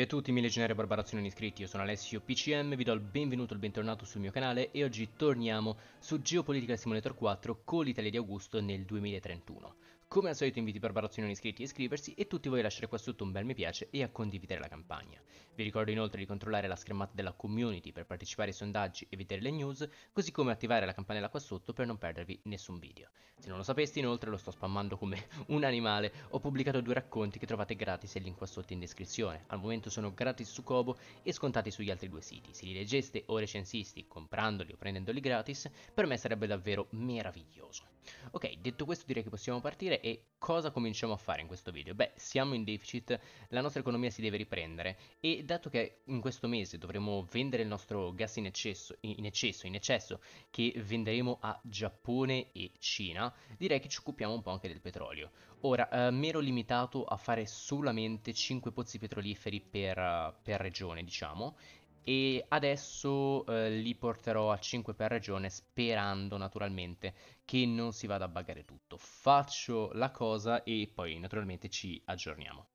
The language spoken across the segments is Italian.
Ciao a tutti mille legionari e barbarazzoni iscritti, io sono Alessio PCM, vi do il benvenuto e il bentornato sul mio canale e oggi torniamo su Geopolitica Simulator 4 con l'Italia di Augusto nel 2031. Come al solito invito i barbarazzoni non iscritti a iscriversi e tutti voi a lasciare qua sotto un bel mi piace e a condividere la campagna. Vi ricordo inoltre di controllare la schermata della community per partecipare ai sondaggi e vedere le news, così come attivare la campanella qua sotto per non perdervi nessun video. Se non lo sapeste inoltre lo sto spammando come un animale, ho pubblicato due racconti che trovate gratis e link qua sotto in descrizione. Al momento sono gratis su Kobo e scontati sugli altri due siti. Se li leggeste o recensisti comprandoli o prendendoli gratis, per me sarebbe davvero meraviglioso. Ok, detto questo direi che possiamo partire e cosa cominciamo a fare in questo video? Beh, siamo in deficit, la nostra economia si deve riprendere e dato che in questo mese dovremo vendere il nostro gas in eccesso, in eccesso, in eccesso che venderemo a Giappone e Cina, direi che ci occupiamo un po' anche del petrolio. Ora, eh, mi ero limitato a fare solamente 5 pozzi petroliferi per, per regione, diciamo, e adesso eh, li porterò a 5 per regione sperando naturalmente che non si vada a buggare tutto. Faccio la cosa e poi naturalmente ci aggiorniamo.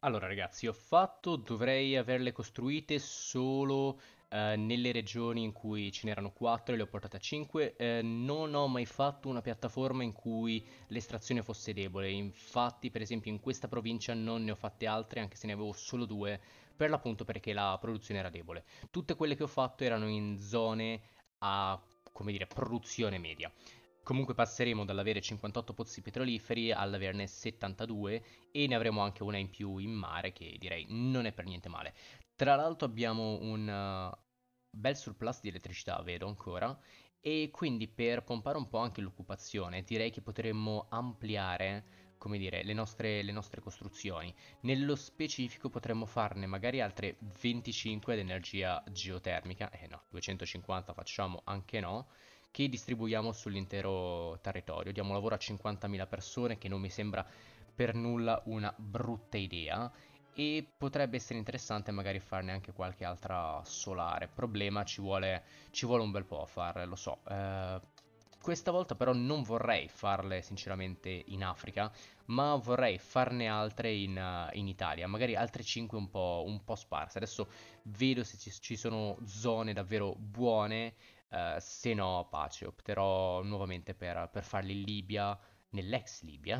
Allora ragazzi, ho fatto, dovrei averle costruite solo eh, nelle regioni in cui ce n'erano 4 e le ho portate a 5, eh, non ho mai fatto una piattaforma in cui l'estrazione fosse debole, infatti per esempio in questa provincia non ne ho fatte altre anche se ne avevo solo due, per l'appunto perché la produzione era debole. Tutte quelle che ho fatto erano in zone a, come dire, produzione media. Comunque passeremo dall'avere 58 pozzi petroliferi all'averne 72 e ne avremo anche una in più in mare che direi non è per niente male. Tra l'altro abbiamo un eh, bel surplus di elettricità, vedo ancora, e quindi per pompare un po' anche l'occupazione direi che potremmo ampliare come dire, le nostre, le nostre costruzioni. Nello specifico potremmo farne magari altre 25 ad energia geotermica, eh no, 250 facciamo anche no, che distribuiamo sull'intero territorio. Diamo lavoro a 50.000 persone, che non mi sembra per nulla una brutta idea, e potrebbe essere interessante magari farne anche qualche altra solare. Problema ci vuole, ci vuole un bel po' a farle, lo so. Eh, questa volta però non vorrei farle sinceramente in Africa, ma vorrei farne altre in, uh, in Italia, magari altre 5 un po', un po sparse. Adesso vedo se ci, ci sono zone davvero buone, eh, se no pace, opterò nuovamente per, per farle in Libia nell'ex Libia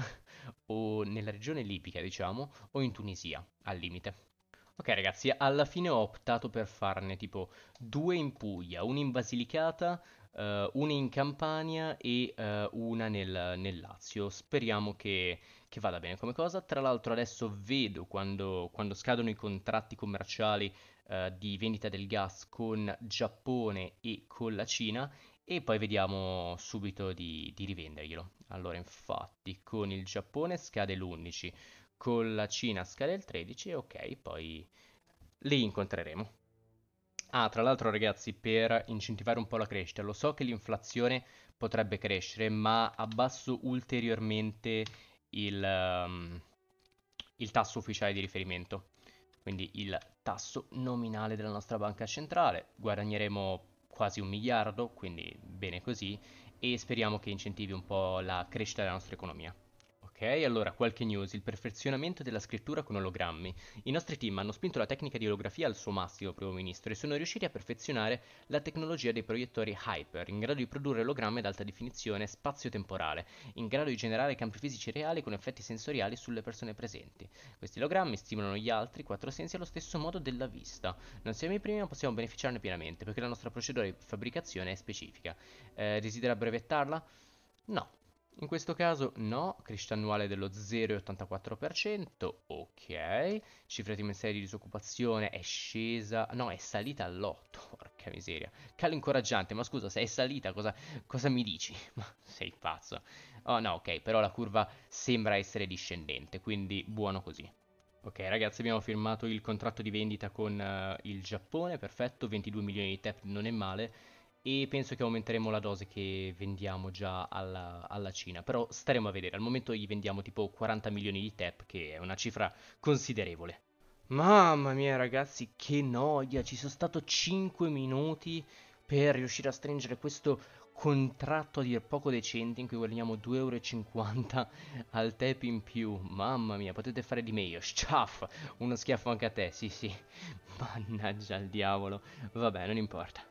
o nella regione libica, diciamo, o in Tunisia, al limite. Ok ragazzi, alla fine ho optato per farne tipo due in Puglia, una in Basilicata, uh, una in Campania e uh, una nel, nel, Lazio. Speriamo che, che, vada bene come cosa. Tra l'altro adesso vedo quando, quando scadono i contratti commerciali uh, di vendita del gas con Giappone e con la Cina e poi vediamo subito di, di rivenderglielo. Allora, infatti, con il Giappone scade l'11, con la Cina scade il 13 ok, poi li incontreremo. Ah, tra l'altro ragazzi, per incentivare un po' la crescita, lo so che l'inflazione potrebbe crescere, ma abbasso ulteriormente il, um, il tasso ufficiale di riferimento, quindi il tasso nominale della nostra banca centrale, guadagneremo quasi un miliardo, quindi bene così, e speriamo che incentivi un po' la crescita della nostra economia allora qualche news, il perfezionamento della scrittura con ologrammi. I nostri team hanno spinto la tecnica di olografia al suo massimo, primo ministro, e sono riusciti a perfezionare la tecnologia dei proiettori Hyper, in grado di produrre ologrammi ad alta definizione spazio-temporale, in grado di generare campi fisici reali con effetti sensoriali sulle persone presenti. Questi ologrammi stimolano gli altri quattro sensi allo stesso modo della vista. Non siamo i primi, ma possiamo beneficiarne pienamente, perché la nostra procedura di fabbricazione è specifica. Eh, desidera brevettarla? No, in questo caso no, crescita annuale dello 0,84%, ok, cifra trimestrale di disoccupazione è scesa, no è salita all'8, porca miseria, calo incoraggiante, ma scusa se è salita cosa, cosa mi dici? Ma sei pazzo, oh no ok, però la curva sembra essere discendente, quindi buono così. Ok ragazzi abbiamo firmato il contratto di vendita con uh, il Giappone, perfetto, 22 milioni di TEP non è male, e penso che aumenteremo la dose che vendiamo già alla, alla, Cina, però staremo a vedere, al momento gli vendiamo tipo 40 milioni di TEP, che è una cifra considerevole. Mamma mia ragazzi, che noia, ci sono stato 5 minuti per riuscire a stringere questo contratto a dir poco decente in cui guadagniamo 2,50 euro al TEP in più. Mamma mia, potete fare di meglio. Schaff, uno schiaffo anche a te, sì sì. Mannaggia al diavolo. Vabbè, non importa.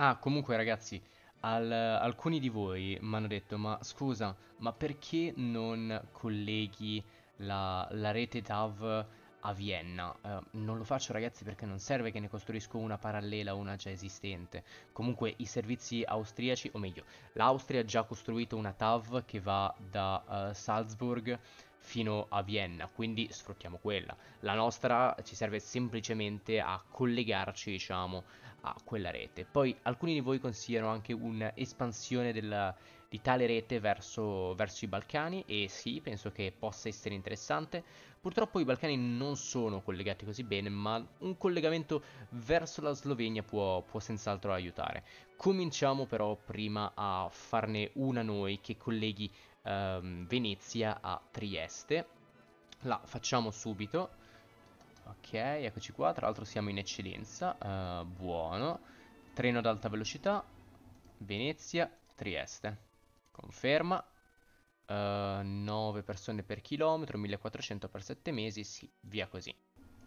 Ah, comunque ragazzi, al, alcuni di voi mi hanno detto, ma scusa, ma perché non colleghi la, la rete DAV a Vienna? Uh, non lo faccio ragazzi perché non serve che ne costruisco una parallela una già esistente. Comunque i servizi austriaci, o meglio, l'Austria ha già costruito una TAV che va da uh, Salzburg fino a Vienna, quindi sfruttiamo quella. La nostra ci serve semplicemente a collegarci, diciamo, a quella rete. Poi alcuni di voi consigliano anche un'espansione della, di tale rete verso, verso, i Balcani e sì, penso che possa essere interessante. Purtroppo i Balcani non sono collegati così bene, ma un collegamento verso la Slovenia può, può senz'altro aiutare. Cominciamo però prima a farne una noi che colleghi ehm, Venezia a Trieste. La facciamo subito Ok, eccoci qua, tra l'altro siamo in eccellenza, uh, buono. Treno ad alta velocità, Venezia, Trieste. Conferma. Uh, eh, 9 persone per chilometro, 1400 per 7 mesi, sì, via così.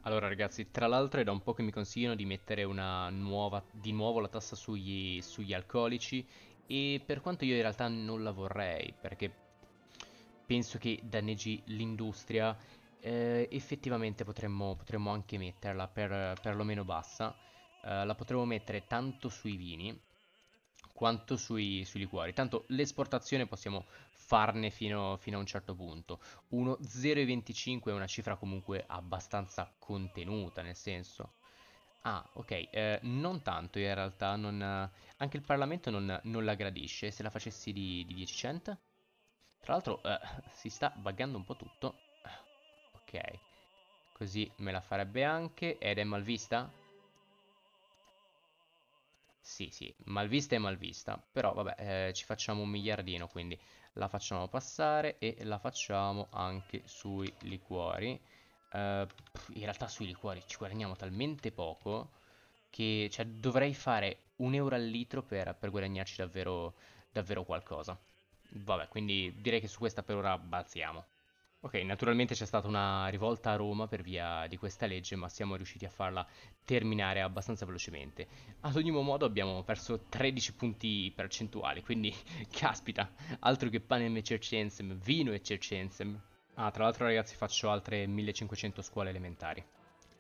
Allora ragazzi, tra l'altro è da un po' che mi consigliano di mettere nuova, di nuovo la tassa sugli, sugli alcolici e per quanto io in realtà non la vorrei perché penso che danneggi l'industria eh, effettivamente potremmo, potremmo, anche metterla per, perlomeno bassa. Eh, la potremmo mettere tanto sui vini quanto sui, sui liquori. Tanto l'esportazione possiamo farne fino, fino a un certo punto. Uno 0,25 è una cifra comunque abbastanza contenuta, nel senso... Ah, ok, eh, non tanto in realtà, non, anche il Parlamento non, non, la gradisce, se la facessi di, di 10 cent. Tra l'altro eh, si sta buggando un po' tutto. Ok. Così me la farebbe anche. Ed è malvista? Sì, sì, malvista è malvista. Però vabbè, eh, ci facciamo un miliardino, quindi la facciamo passare e la facciamo anche sui liquori. Eh, in realtà sui liquori ci guadagniamo talmente poco che cioè, dovrei fare un euro al litro per, per guadagnarci davvero, davvero qualcosa. Vabbè, quindi direi che su questa per ora balziamo. Ok, naturalmente c'è stata una rivolta a Roma per via di questa legge, ma siamo riusciti a farla terminare abbastanza velocemente. Ad ogni modo abbiamo perso 13 punti percentuali, quindi caspita, altro che panem e cercensem, vino e cercensem. Ah, tra l'altro ragazzi faccio altre 1500 scuole elementari.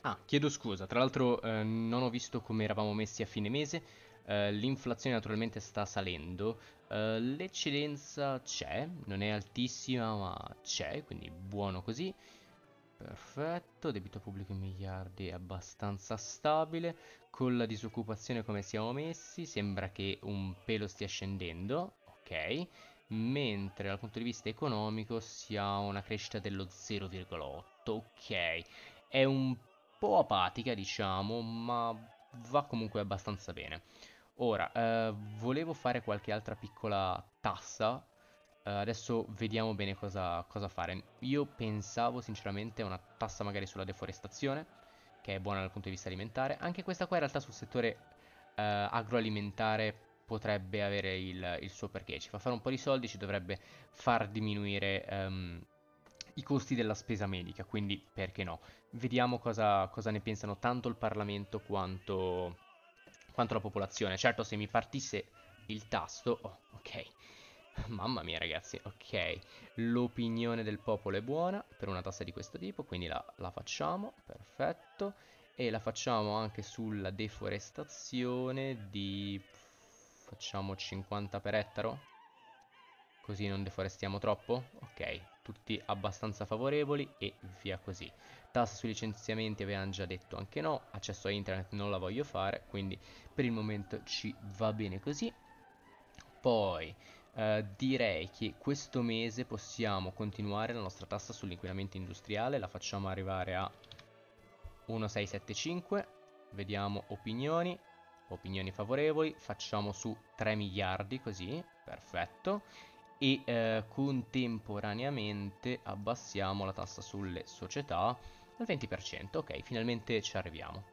Ah, chiedo scusa, tra l'altro eh, non ho visto come eravamo messi a fine mese, eh, l'inflazione naturalmente sta salendo, eh, l'eccedenza c'è, non è altissima ma c'è, quindi buono così. Perfetto, debito pubblico in miliardi è abbastanza stabile, con la disoccupazione come siamo messi sembra che un pelo stia scendendo, ok, mentre dal punto di vista economico si ha una crescita dello 0,8, ok, è un po' apatica diciamo, ma va comunque abbastanza bene. Ora, eh, volevo fare qualche altra piccola tassa. Eh, adesso vediamo bene cosa, cosa, fare. Io pensavo sinceramente a una tassa magari sulla deforestazione, che è buona dal punto di vista alimentare. Anche questa qua in realtà sul settore eh, agroalimentare potrebbe avere il, il, suo perché. Ci fa fare un po' di soldi, ci dovrebbe far diminuire ehm, i costi della spesa medica, quindi perché no? Vediamo cosa, cosa ne pensano tanto il Parlamento quanto, quanto, la popolazione. Certo, se mi partisse il tasto... Oh, ok. Mamma mia ragazzi, ok. L'opinione del popolo è buona per una tassa di questo tipo, quindi la, la facciamo, perfetto. E la facciamo anche sulla deforestazione di... facciamo 50 per ettaro? così non deforestiamo troppo? Ok, tutti abbastanza favorevoli e via così. Tassa sui licenziamenti avevano già detto anche no, accesso a internet non la voglio fare, quindi per il momento ci va bene così. Poi eh, direi che questo mese possiamo continuare la nostra tassa sull'inquinamento industriale, la facciamo arrivare a 1675, vediamo opinioni, opinioni favorevoli, facciamo su 3 miliardi così, perfetto e eh, contemporaneamente abbassiamo la tassa sulle società al 20%. Ok, finalmente ci arriviamo.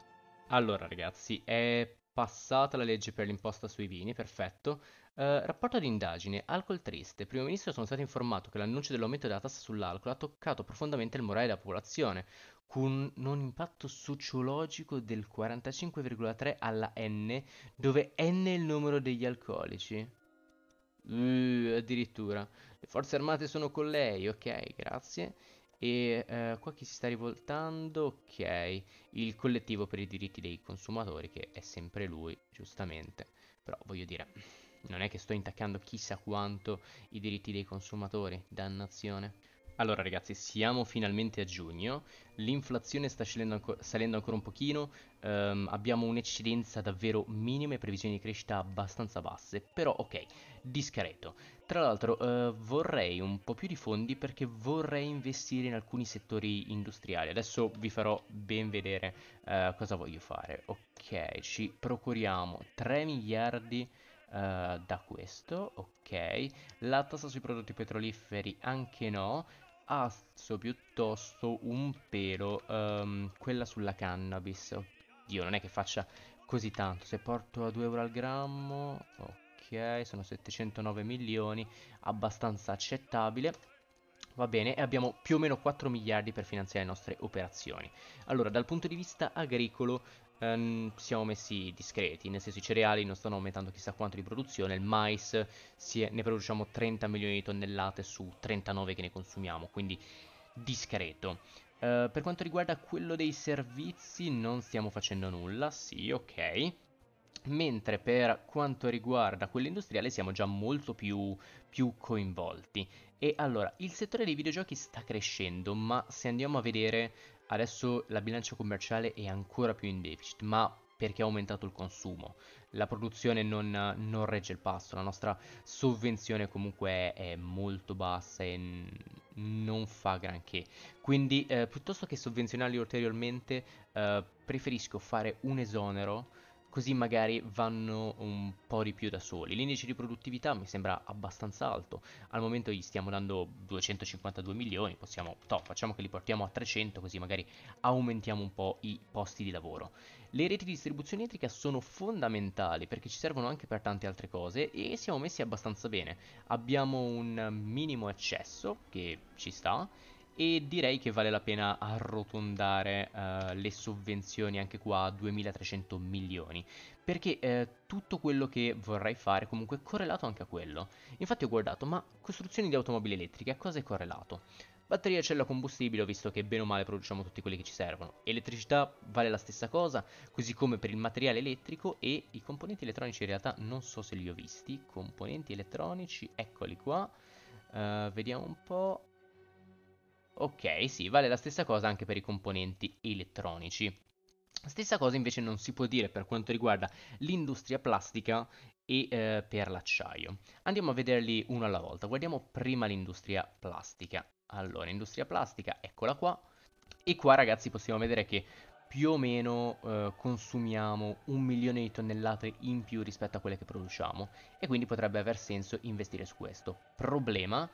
Allora ragazzi, è passata la legge per l'imposta sui vini, perfetto. Eh, rapporto di indagine, alcol triste. Primo ministro sono stato informato che l'annuncio dell'aumento della tassa sull'alcol ha toccato profondamente il morale della popolazione, con un impatto sociologico del 45,3 alla N, dove N è il numero degli alcolici. Uh, addirittura. Le forze armate sono con lei, ok, grazie. E eh, qua chi si sta rivoltando? Ok, il collettivo per i diritti dei consumatori, che è sempre lui, giustamente. Però voglio dire, non è che sto intaccando chissà quanto i diritti dei consumatori, dannazione. Allora ragazzi, siamo finalmente a giugno, l'inflazione sta anco- salendo, ancora un pochino, um, abbiamo un'eccedenza davvero minima e previsioni di crescita abbastanza basse, però ok, discreto. Tra l'altro uh, vorrei un po' più di fondi perché vorrei investire in alcuni settori industriali, adesso vi farò ben vedere uh, cosa voglio fare. Ok, ci procuriamo 3 miliardi Uh, da questo, ok. La tassa sui prodotti petroliferi anche no alzo piuttosto un pelo um, quella sulla cannabis. Oddio, non è che faccia così tanto. Se porto a 2 euro al grammo, ok, sono 709 milioni, abbastanza accettabile. Va bene, e abbiamo più o meno 4 miliardi per finanziare le nostre operazioni. Allora, dal punto di vista agricolo, ehm, siamo messi discreti, nel senso i cereali non stanno aumentando chissà quanto di produzione, il mais è, ne produciamo 30 milioni di tonnellate su 39 che ne consumiamo, quindi discreto. Eh, per quanto riguarda quello dei servizi non stiamo facendo nulla, sì, ok, mentre per quanto riguarda quello industriale siamo già molto più, più, coinvolti. E allora, il settore dei videogiochi sta crescendo, ma se andiamo a vedere Adesso la bilancia commerciale è ancora più in deficit, ma perché ha aumentato il consumo. La produzione non, non regge il passo, la nostra sovvenzione comunque è molto bassa e non fa granché. Quindi eh, piuttosto che sovvenzionarli ulteriormente eh, preferisco fare un esonero così magari vanno un po' di più da soli. L'indice di produttività mi sembra abbastanza alto, al momento gli stiamo dando 252 milioni, possiamo, top, facciamo che li portiamo a 300 così magari aumentiamo un po' i posti di lavoro. Le reti di distribuzione elettrica sono fondamentali perché ci servono anche per tante altre cose e siamo messi abbastanza bene. Abbiamo un minimo accesso che ci sta e direi che vale la pena arrotondare eh, le sovvenzioni anche qua a 2300 milioni perché eh, tutto quello che vorrei fare comunque è correlato anche a quello infatti ho guardato ma costruzioni di automobili elettriche a cosa è correlato? Batteria cella combustibile ho visto che bene o male produciamo tutti quelli che ci servono elettricità vale la stessa cosa così come per il materiale elettrico e i componenti elettronici in realtà non so se li ho visti componenti elettronici eccoli qua Uh, vediamo un po'. Ok, sì, vale la stessa cosa anche per i componenti elettronici. Stessa cosa invece non si può dire per quanto riguarda l'industria plastica e eh, per l'acciaio. Andiamo a vederli uno alla volta. Guardiamo prima l'industria plastica. Allora, industria plastica, eccola qua. E qua ragazzi possiamo vedere che più o meno eh, consumiamo un milione di tonnellate in più rispetto a quelle che produciamo e quindi potrebbe aver senso investire su questo. Problema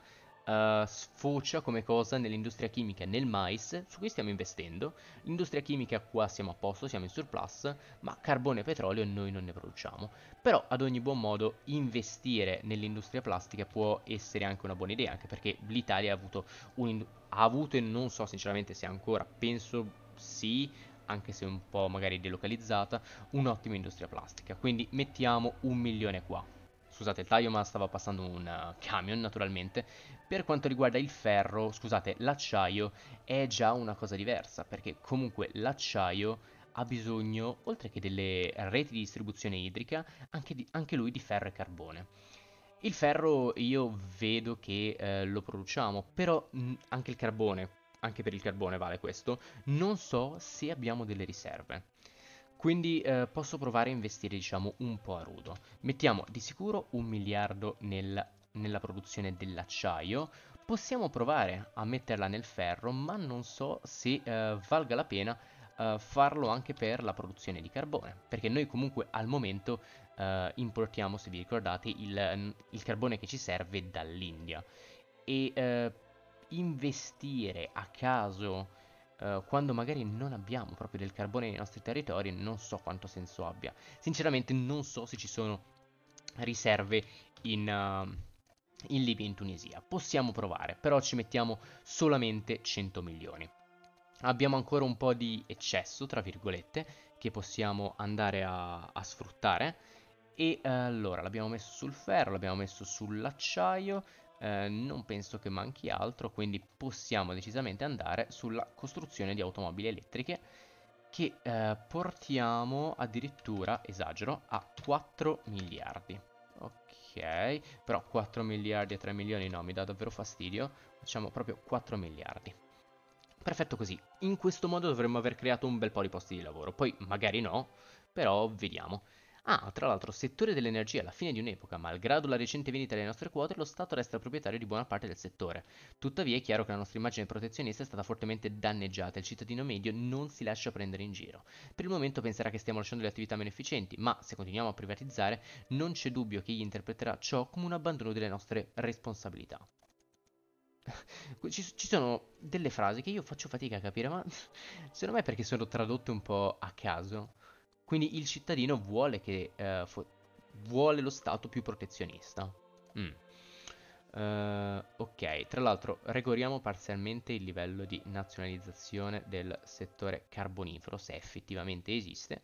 uh, sfocia come cosa nell'industria chimica nel mais, su cui stiamo investendo. L'industria chimica qua siamo a posto, siamo in surplus, ma carbone e petrolio noi non ne produciamo. Però ad ogni buon modo investire nell'industria plastica può essere anche una buona idea, anche perché l'Italia ha avuto, ha avuto e non so sinceramente se ancora, penso sì, anche se un po' magari delocalizzata, un'ottima industria plastica. Quindi mettiamo un milione qua scusate il taglio ma stava passando un eh, camion naturalmente. Per quanto riguarda il ferro, scusate l'acciaio, è già una cosa diversa perché comunque l'acciaio ha bisogno, oltre che delle reti di distribuzione idrica, anche, di, anche lui di ferro e carbone. Il ferro io vedo che eh, lo produciamo, però mh, mm, anche il carbone, anche per il carbone vale questo, non so se abbiamo delle riserve. Quindi eh, posso provare a investire diciamo un po' a rudo. Mettiamo di sicuro un miliardo nel, nella produzione dell'acciaio. Possiamo provare a metterla nel ferro, ma non so se eh, valga la pena Uh, farlo anche per la produzione di carbone, perché noi comunque al momento uh, importiamo, se vi ricordate, il, il carbone che ci serve dall'India. E uh, investire a caso eh, quando magari non abbiamo proprio del carbone nei nostri territori, non so quanto senso abbia. Sinceramente non so se ci sono riserve in, uh, in Libia e in Tunisia. Possiamo provare, però ci mettiamo solamente 100 milioni. Abbiamo ancora un po' di eccesso, tra virgolette, che possiamo andare a, a sfruttare. E uh, allora l'abbiamo messo sul ferro, l'abbiamo messo sull'acciaio, eh, non penso che manchi altro, quindi possiamo decisamente andare sulla costruzione di automobili elettriche che eh, portiamo addirittura, esagero, a 4 miliardi. Ok, però 4 miliardi e 3 milioni no, mi dà davvero fastidio. Facciamo proprio 4 miliardi. Perfetto così. In questo modo dovremmo aver creato un bel po' di posti di lavoro. Poi magari no, però vediamo. Ah, tra l'altro, settore dell'energia alla fine di un'epoca, malgrado la recente vendita delle nostre quote, lo Stato resta proprietario di buona parte del settore. Tuttavia è chiaro che la nostra immagine protezionista è stata fortemente danneggiata e il cittadino medio non si lascia prendere in giro. Per il momento penserà che stiamo lasciando le attività meno efficienti, ma se continuiamo a privatizzare, non c'è dubbio che egli interpreterà ciò come un abbandono delle nostre responsabilità. Ci, ci, sono delle frasi che io faccio fatica a capire, ma secondo me è perché sono tradotte un po' a caso. Quindi il cittadino vuole, che, eh, fo- vuole lo Stato più protezionista. Mm. Uh, ok, tra l'altro regoliamo parzialmente il livello di nazionalizzazione del settore carbonifero, se effettivamente esiste.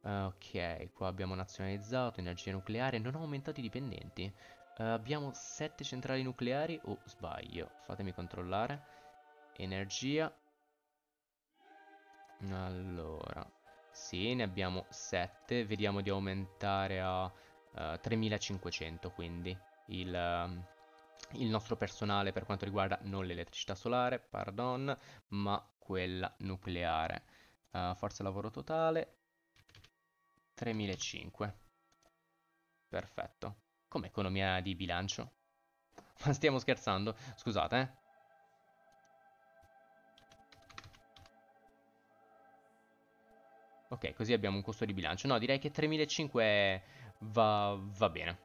Uh, ok, qua abbiamo nazionalizzato energia nucleare, non ho aumentato i dipendenti. Uh, abbiamo 7 centrali nucleari o oh, sbaglio? Fatemi controllare. Energia. Allora, sì, ne abbiamo 7, vediamo di aumentare a uh, eh, 3500 quindi il, uh, il, nostro personale per quanto riguarda non l'elettricità solare, pardon, ma quella nucleare. Uh, forza lavoro totale 3500. Perfetto. Come economia di bilancio? Ma stiamo scherzando? Scusate, eh? Ok, così abbiamo un costo di bilancio. No, direi che 3.500 va, va bene.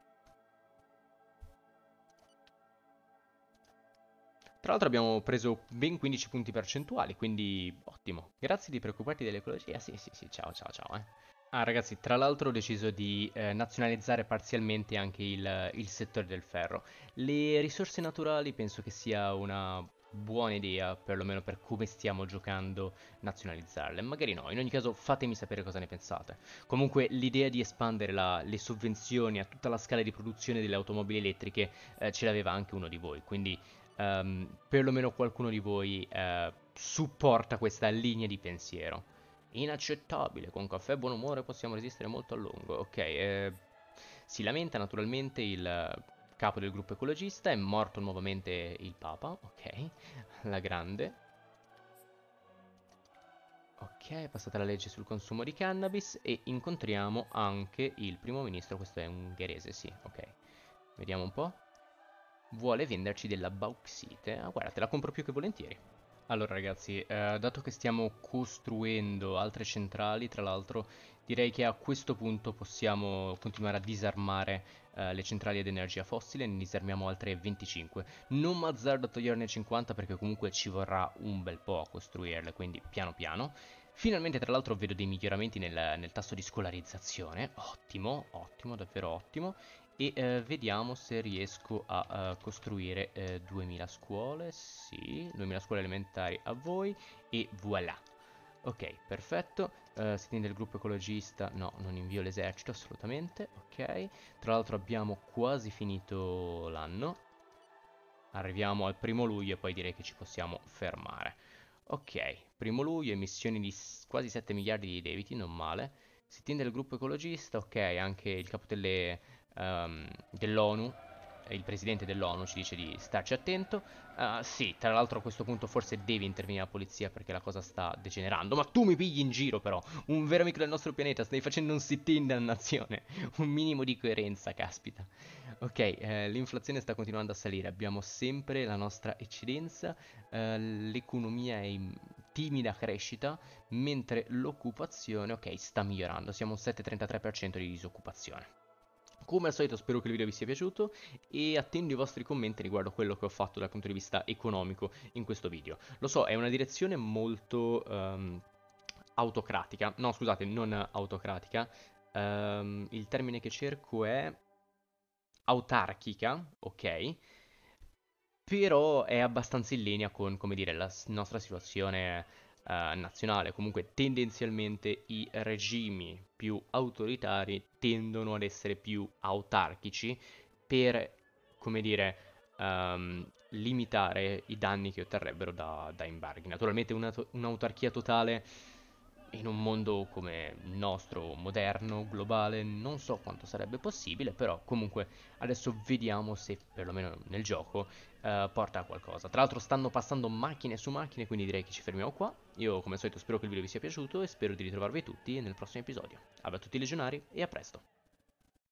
Tra l'altro abbiamo preso ben 15 punti percentuali, quindi ottimo. Grazie di preoccuparti dell'ecologia. Sì, sì, sì, ciao, ciao, ciao. Eh. Ah, ragazzi, tra l'altro ho deciso di eh, nazionalizzare parzialmente anche il, il, settore del ferro. Le risorse naturali penso che sia una buona idea, perlomeno per come stiamo giocando, nazionalizzarle. Magari no, in ogni caso fatemi sapere cosa ne pensate. Comunque l'idea di espandere la, le sovvenzioni a tutta la scala di produzione delle automobili elettriche eh, ce l'aveva anche uno di voi, quindi um, perlomeno qualcuno di voi eh, supporta questa linea di pensiero. Inaccettabile, con caffè e buon umore possiamo resistere molto a lungo. Ok, eh, si lamenta naturalmente il capo del gruppo ecologista, è morto nuovamente il Papa, ok, la grande. Ok, è passata la legge sul consumo di cannabis e incontriamo anche il primo ministro, questo è ungherese, sì, ok. Vediamo un po'. Vuole venderci della bauxite. Ah, guarda, te la compro più che volentieri. Allora ragazzi, eh, dato che stiamo costruendo altre centrali, tra l'altro, direi che a questo punto possiamo continuare a disarmare eh, le centrali ad energia fossile, ne disarmiamo altre 25. Non mazzardo a toglierne 50 perché comunque ci vorrà un bel po' a costruirle, quindi piano piano. Finalmente tra l'altro vedo dei miglioramenti nel, nel tasso di scolarizzazione, ottimo, ottimo, davvero ottimo e eh, vediamo se riesco a uh, costruire eh, 2000 scuole, sì, 2000 scuole elementari a voi e voilà. Ok, perfetto, uh, eh, si tiene il gruppo ecologista, no, non invio l'esercito assolutamente, ok. Tra l'altro abbiamo quasi finito l'anno, arriviamo al primo luglio e poi direi che ci possiamo fermare. Ok, primo luglio, emissioni di quasi 7 miliardi di debiti, non male. Si tiende il gruppo ecologista, ok, anche il capo delle um, dell'ONU, eh, il presidente dell'ONU ci dice di starci attento. Uh, sì, tra l'altro a questo punto forse deve intervenire la polizia perché la cosa sta degenerando. Ma tu mi pigli in giro però, un vero amico del nostro pianeta, stai facendo un sit-in dannazione. Un minimo di coerenza, caspita. Ok, eh, l'inflazione sta continuando a salire, abbiamo sempre la nostra eccedenza, eh, l'economia è in timida crescita, mentre l'occupazione, ok, sta migliorando, siamo a un 7,33% di disoccupazione. Come al solito spero che il video vi sia piaciuto e attendo i vostri commenti riguardo a quello che ho fatto dal punto di vista economico in questo video. Lo so, è una direzione molto um, autocratica, no scusate, non autocratica, um, il termine che cerco è autarchica, ok? Però è abbastanza in linea con, come dire, la nostra situazione eh, nazionale. Comunque tendenzialmente i regimi più autoritari tendono ad essere più autarchici per, come dire, um, limitare i danni che otterrebbero da, da embarghi. Naturalmente una, un'autarchia totale in un mondo come il nostro, moderno, globale, non so quanto sarebbe possibile, però comunque adesso vediamo se perlomeno nel gioco eh, porta a qualcosa. Tra l'altro stanno passando macchine su macchine, quindi direi che ci fermiamo qua. Io come al solito spero che il video vi sia piaciuto e spero di ritrovarvi tutti nel prossimo episodio. Abra a tutti i legionari e a presto!